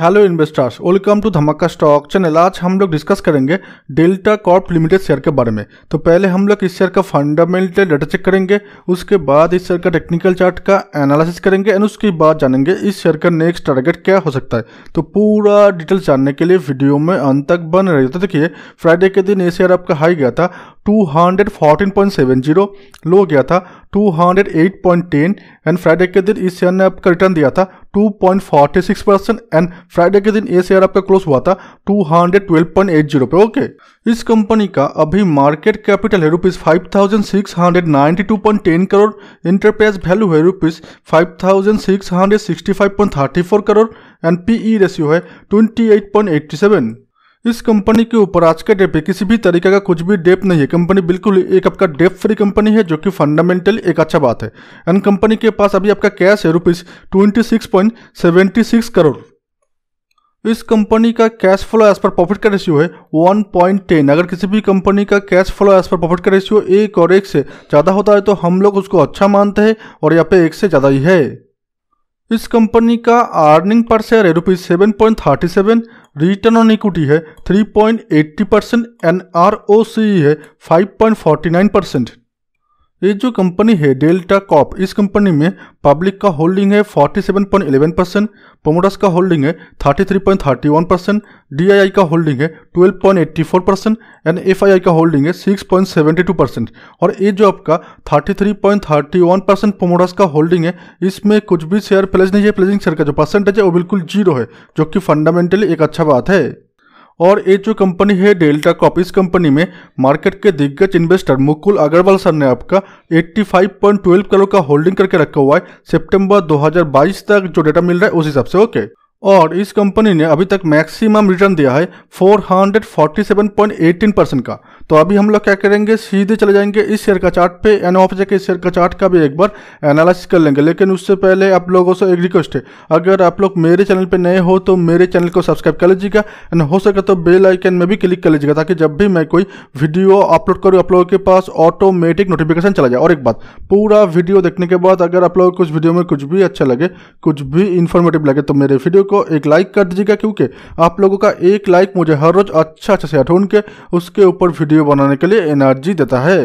hello investors welcome to Dhamaka stock channel आज हम लोग डिस्कस करेंगे डेल्टा कॉर्प लिमिटेड शेयर के बारे में तो पहले हम लोग इस शेयर का फंडामेंटल डाटा चेक करेंगे उसके बाद इस शेयर का टेक्निकल चार्ट का एनालिसिस करेंगे एंड उसके बाद जानेंगे इस शेयर का नेक्स्ट टारगेट क्या हो सकता है तो पूरा डिटेल्स जानने के लिए वीडियो में अंत तक बन रही तो देखिए फ्राइडे के दिन ये शेयर आपका हाई गया था 214.70 लो गया था 208.10 एंड फ्राइडे के दिन इस शेयर ने आपका रिटर्न दिया था 2.46 परसेंट एंड फ्राइडे के दिन ये शेयर आपका क्लोज हुआ था 212.80 पे ओके इस कंपनी का अभी मार्केट कैपिटल है rupees five crore enterprise value है rupees five crore and PE ratio है ट्वेंटी इस कंपनी के ऊपर आज के डेट पे किसी भी तरीके का कुछ भी डेप नहीं है कंपनी बिल्कुल एक आपका डेप फ्री कंपनी है जो कि फंडामेंटल एक अच्छा बात है एंड कंपनी के पास अभी आपका कैश है रुपीज़ ट्वेंटी करोड़ इस कंपनी का cash flow as per profit का रेशियो है 1.10 अगर किसी भी कंपनी का cash flow as per profit का रेशियो एक और एक से ज़्यादा होता है तो हम लोग उसको अच्छा मानते हैं और यहाँ पे एक से ज़्यादा ही है इस कंपनी का अर्निंग पर शेयर है rupees seven return on equity है 3.80 परसेंट एन है 5.49 परसेंट ये जो कंपनी है डेल्टा कॉप इस कंपनी में पब्लिक का होल्डिंग है 47.11 परसेंट पोमोडस का होल्डिंग है 33.31 परसेंट डी का होल्डिंग है 12.84 परसेंट एंड एफ का होल्डिंग है 6.72 परसेंट और ये जो आपका 33.31 परसेंट पोमोडस का होल्डिंग है इसमें कुछ भी शेयर प्लेज नहीं है प्लेजिंग शेयर का जो परसेंटेज है वो बिल्कुल जीरो है जो कि फंडामेंटली एक अच्छा बात है और ये जो कंपनी है डेल्टा कॉपीज कंपनी में मार्केट के दिग्गज इन्वेस्टर मुकुल अग्रवाल सर ने आपका 85.12 करोड़ का होल्डिंग करके रखा हुआ है सितंबर 2022 तक जो डेटा मिल रहा है उस हिसाब से ओके और इस कंपनी ने अभी तक मैक्सिमम रिटर्न दिया है 447.18 परसेंट का तो अभी हम लोग क्या करेंगे सीधे चले जाएंगे इस शेयर का चार्ट पे एन ऑफ के शेयर का चार्ट का भी एक बार एनालिसिस कर लेंगे लेकिन उससे पहले आप लोगों से एक रिक्वेस्ट है अगर आप लोग मेरे चैनल पे नए हो तो मेरे चैनल को सब्सक्राइब कर लीजिएगा एंड हो सके तो बेल आइकन में भी क्लिक कर लीजिएगा ताकि जब भी मैं कोई वीडियो अपलोड करूँ आप लोगों के पास ऑटोमेटिक नोटिफिकेशन चला जाए और एक बात पूरा वीडियो देखने के बाद अगर आप लोगों को कुछ वीडियो में कुछ भी अच्छा लगे कुछ भी इन्फॉर्मेटिव लगे तो मेरे वीडियो को एक लाइक कर दीजिएगा क्योंकि आप लोगों का एक लाइक मुझे हर रोज़ अच्छा अच्छा से ढूंढ के उसके ऊपर वीडियो बनाने के लिए एनर्जी देता है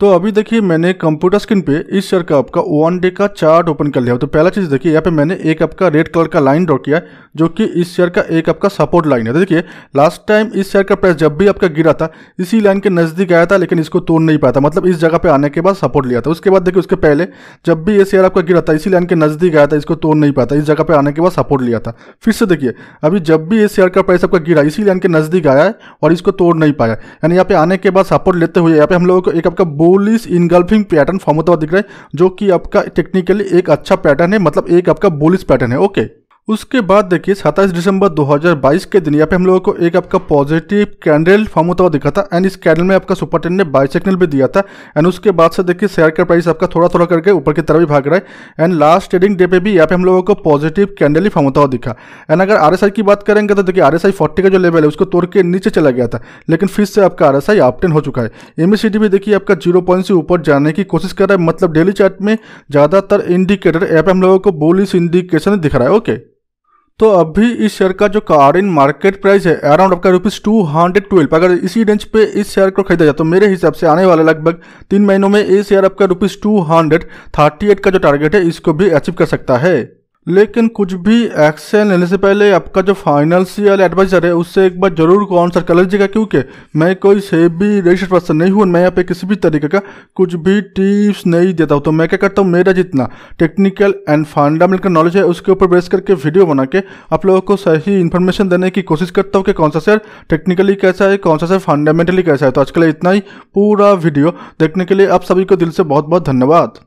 तो अभी देखिए मैंने कंप्यूटर स्क्रीन पे इस शेयर का आपका वन डे का चार्ट ओपन कर लिया तो पहला चीज़ देखिए यहाँ पे मैंने एक आपका रेड कलर का लाइन ड्रॉ किया जो कि इस शेयर का एक आपका सपोर्ट लाइन है तो देखिए लास्ट टाइम इस शेयर का प्राइस जब भी आपका गिरा था इसी लाइन के नज़दीक आया था लेकिन इसको तोड़ नहीं पाया था मतलब इस जगह पर आने के बाद सपोर्ट लिया था उसके बाद देखिए उसके पहले जब भी ये शेयर आपका गिरा था इसी लाइन के नज़दीक आया था इसको तोड़ नहीं था इस जगह पर आने के बाद सपोर्ट लिया था फिर से देखिए अभी जब भी ये शेयर का प्राइस आपका गिरा इसी लाइन के नज़दीक आया है और इसको तोड़ नहीं पाया यानी यहाँ पे आने के बाद सपोर्ट लेते हुए यहाँ पे हम लोगों को एक आपका बोलिस इनगल्फिंग पैटर्न फॉर्म होता हुआ दिख रहा है जो कि आपका टेक्निकली एक अच्छा पैटर्न है मतलब एक आपका बोलिस पैटर्न है ओके उसके बाद देखिए 27 दिसंबर 2022 के दिन यहाँ पे हम लोगों को एक आपका पॉजिटिव कैंडल फॉर्म होता हुआ दिखा था एंड इस कैंडल में आपका सुपर टेन ने बाई सिग्नल भी दिया था एंड उसके बाद से देखिए शेयर का प्राइस आपका थोड़ा थोड़ा करके ऊपर की तरफ ही भाग रहा है एंड लास्ट ट्रेडिंग डे पे भी यहाँ पे हम लोगों को पॉजिटिव कैंडल ही फॉर्म होता हुआ दिखा एंड अगर आर की बात करेंगे तो देखिए आर एस का जो लेवल है उसको तोड़ के नीचे चला गया था लेकिन फिर से आपका आर एस आई हो चुका है एम भी देखिए आपका जीरो पॉइंट से ऊपर जाने की कोशिश कर रहा है मतलब डेली चार्ट में ज़्यादातर इंडिकेटर यहाँ पे हम लोगों को बोलिस इंडिकेशन दिख रहा है ओके तो अभी इस शेयर का जो इन मार्केट प्राइस है अराउंड आपका रुपीज़ टू हंड्रेड ट्वेल्व अगर इसी रेंज पे इस शेयर को खरीदा जाए तो मेरे हिसाब से आने वाले लगभग तीन महीनों में ये शेयर आपका rupees two hundred thirty eight का जो टारगेट है इसको भी अचीव कर सकता है लेकिन कुछ भी एक्शन लेने से पहले आपका जो फाइनेंशियल एडवाइजर है उससे एक बार जरूर कॉन्सल्ट कर लीजिएगा क्योंकि मैं कोई से भी रजिस्टर्ड पर्सन नहीं हूँ मैं यहाँ पे किसी भी तरीके का कुछ भी टिप्स नहीं देता हूँ तो मैं क्या करता हूँ मेरा जितना टेक्निकल एंड फंडामेंटल नॉलेज है उसके ऊपर बेस करके वीडियो बना के आप लोगों को सही इन्फॉर्मेशन देने की कोशिश करता हूँ कि कौन सा शेयर टेक्निकली कैसा है कौन सा शेयर फंडामेंटली कैसा है तो आज इतना ही पूरा वीडियो देखने के लिए आप सभी को दिल से बहुत बहुत धन्यवाद